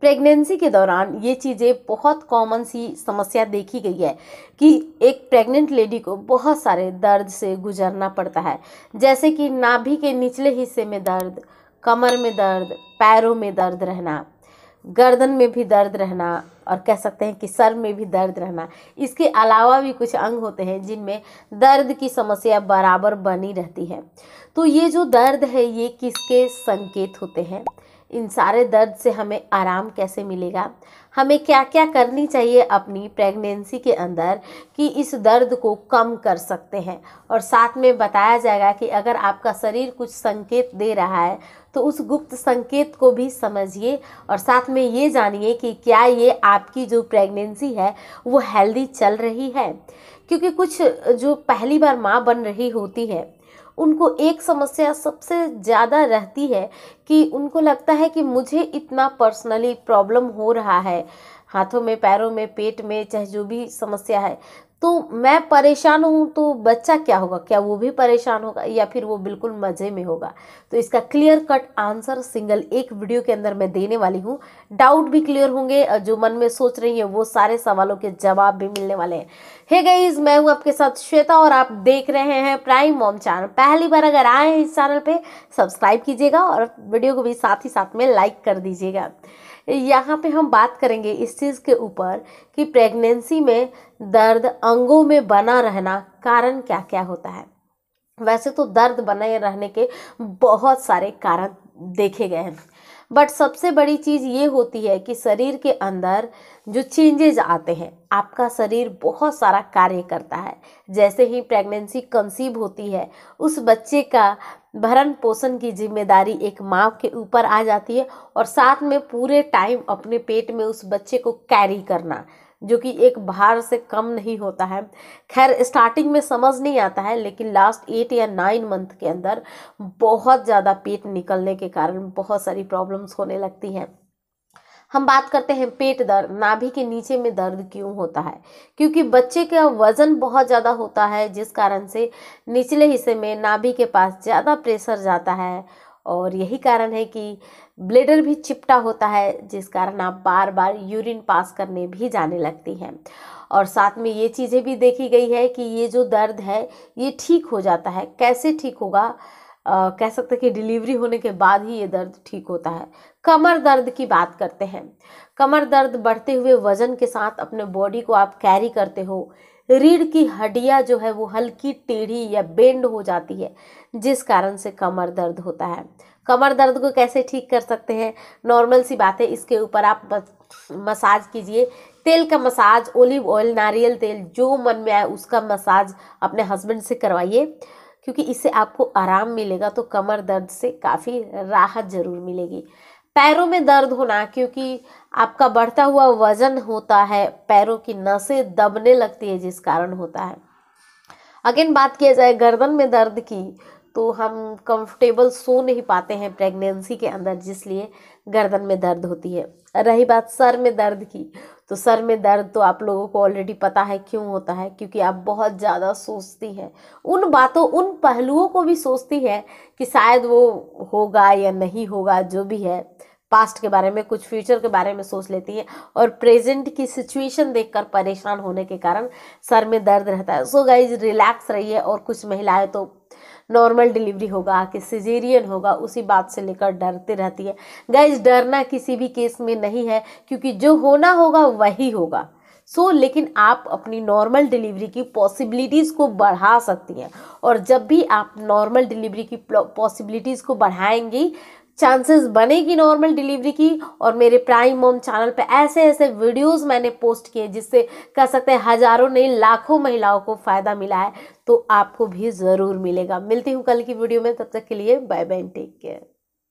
pregnancy के दौरान ये चीज़ें बहुत कॉमन सी समस्या देखी गई है कि एक प्रेग्नेंट लेडी को बहुत सारे दर्द से गुजरना पड़ता है जैसे कि नाभि के निचले हिस्से में दर्द कमर में दर्द पैरों में दर्द रहना गर्दन में भी दर्द रहना और कह सकते हैं कि सर में भी दर्द रहना इसके अलावा भी कुछ अंग होते हैं जिनमें दर्द की समस्या बराबर बनी रहती है तो ये जो दर्द है ये किसके संकेत होते हैं इन सारे दर्द से हमें आराम कैसे मिलेगा हमें क्या क्या करनी चाहिए अपनी प्रेगनेंसी के अंदर कि इस दर्द को कम कर सकते हैं और साथ में बताया जाएगा कि अगर आपका शरीर कुछ संकेत दे रहा है तो उस गुप्त संकेत को भी समझिए और साथ में ये जानिए कि क्या ये आपकी जो प्रेगनेंसी है वो हेल्दी चल रही है क्योंकि कुछ जो पहली बार माँ बन रही होती है उनको एक समस्या सबसे ज़्यादा रहती है कि उनको लगता है कि मुझे इतना पर्सनली प्रॉब्लम हो रहा है हाथों में पैरों में पेट में चाहे जो भी समस्या है तो मैं परेशान हूँ तो बच्चा क्या होगा क्या वो भी परेशान होगा या फिर वो बिल्कुल मज़े में होगा तो इसका क्लियर कट आंसर सिंगल एक वीडियो के अंदर मैं देने वाली हूँ डाउट भी क्लियर होंगे जो मन में सोच रही है वो सारे सवालों के जवाब भी मिलने वाले हैं हे गईज मैं हूँ आपके साथ श्वेता और आप देख रहे हैं प्राइम मॉम चैनल पहली बार अगर आए हैं इस चैनल पर सब्सक्राइब कीजिएगा और वीडियो को भी साथ ही साथ में लाइक कर दीजिएगा यहाँ पे हम बात करेंगे इस चीज़ के ऊपर कि प्रेगनेंसी में दर्द अंगों में बना रहना कारण क्या क्या होता है वैसे तो दर्द बने रहने के बहुत सारे कारण देखे गए हैं बट सबसे बड़ी चीज़ ये होती है कि शरीर के अंदर जो चेंजेज आते हैं आपका शरीर बहुत सारा कार्य करता है जैसे ही प्रेगनेंसी कंसीव होती है उस बच्चे का भरण पोषण की जिम्मेदारी एक माँ के ऊपर आ जाती है और साथ में पूरे टाइम अपने पेट में उस बच्चे को कैरी करना जो कि एक भार से कम नहीं होता है खैर स्टार्टिंग में समझ नहीं आता है लेकिन लास्ट एट या नाइन मंथ के अंदर बहुत ज़्यादा पेट निकलने के कारण बहुत सारी प्रॉब्लम्स होने लगती हैं हम बात करते हैं पेट दर्द नाभि के नीचे में दर्द क्यों होता है क्योंकि बच्चे का वज़न बहुत ज़्यादा होता है जिस कारण से निचले हिस्से में नाभि के पास ज़्यादा प्रेशर जाता है और यही कारण है कि ब्लेडर भी चिपटा होता है जिस कारण आप बार बार यूरिन पास करने भी जाने लगती हैं और साथ में ये चीज़ें भी देखी गई है कि ये जो दर्द है ये ठीक हो जाता है कैसे ठीक होगा आ, कह सकते हैं कि डिलीवरी होने के बाद ही ये दर्द ठीक होता है कमर दर्द की बात करते हैं कमर दर्द बढ़ते हुए वजन के साथ अपने बॉडी को आप कैरी करते हो रीढ़ की हड्डियाँ जो है वो हल्की टेढ़ी या बेंड हो जाती है जिस कारण से कमर दर्द होता है कमर दर्द को कैसे ठीक कर सकते हैं नॉर्मल सी बात है इसके ऊपर आप मसाज कीजिए तेल का मसाज ओलिव ऑयल नारियल तेल जो मन में आए उसका मसाज अपने हस्बैंड से करवाइए क्योंकि इससे आपको आराम मिलेगा तो कमर दर्द से काफ़ी राहत ज़रूर मिलेगी पैरों में दर्द होना क्योंकि आपका बढ़ता हुआ वज़न होता है पैरों की नसें दबने लगती है जिस कारण होता है अगेन बात किया जाए गर्दन में दर्द की तो हम कंफर्टेबल सो नहीं पाते हैं प्रेगनेंसी के अंदर जिसलिए गर्दन में दर्द होती है रही बात सर में दर्द की तो सर में दर्द तो आप लोगों को ऑलरेडी पता है क्यों होता है क्योंकि आप बहुत ज़्यादा सोचती हैं उन बातों उन पहलुओं को भी सोचती है कि शायद वो होगा या नहीं होगा जो भी है पास्ट के बारे में कुछ फ्यूचर के बारे में सोच लेती हैं और प्रेजेंट की सिचुएशन देखकर परेशान होने के कारण सर में दर्द रहता है सो गाइज रिलैक्स रहिए और कुछ महिलाएं तो नॉर्मल डिलीवरी होगा कि सिजेरियन होगा उसी बात से लेकर डरते रहती है गाइज डरना किसी भी केस में नहीं है क्योंकि जो होना होगा वही होगा सो so, लेकिन आप अपनी नॉर्मल डिलीवरी की पॉसिबिलिटीज़ को बढ़ा सकती हैं और जब भी आप नॉर्मल डिलीवरी की पॉसिबिलिटीज़ को बढ़ाएंगी चांसेस बनेगी नॉर्मल डिलीवरी की और मेरे प्राइम मोम चैनल पे ऐसे ऐसे वीडियोस मैंने पोस्ट किए जिससे कह सकते हैं हजारों नहीं लाखों महिलाओं को फ़ायदा मिला है तो आपको भी ज़रूर मिलेगा मिलती हूँ कल की वीडियो में तब तक के लिए बाय बाय टेक केयर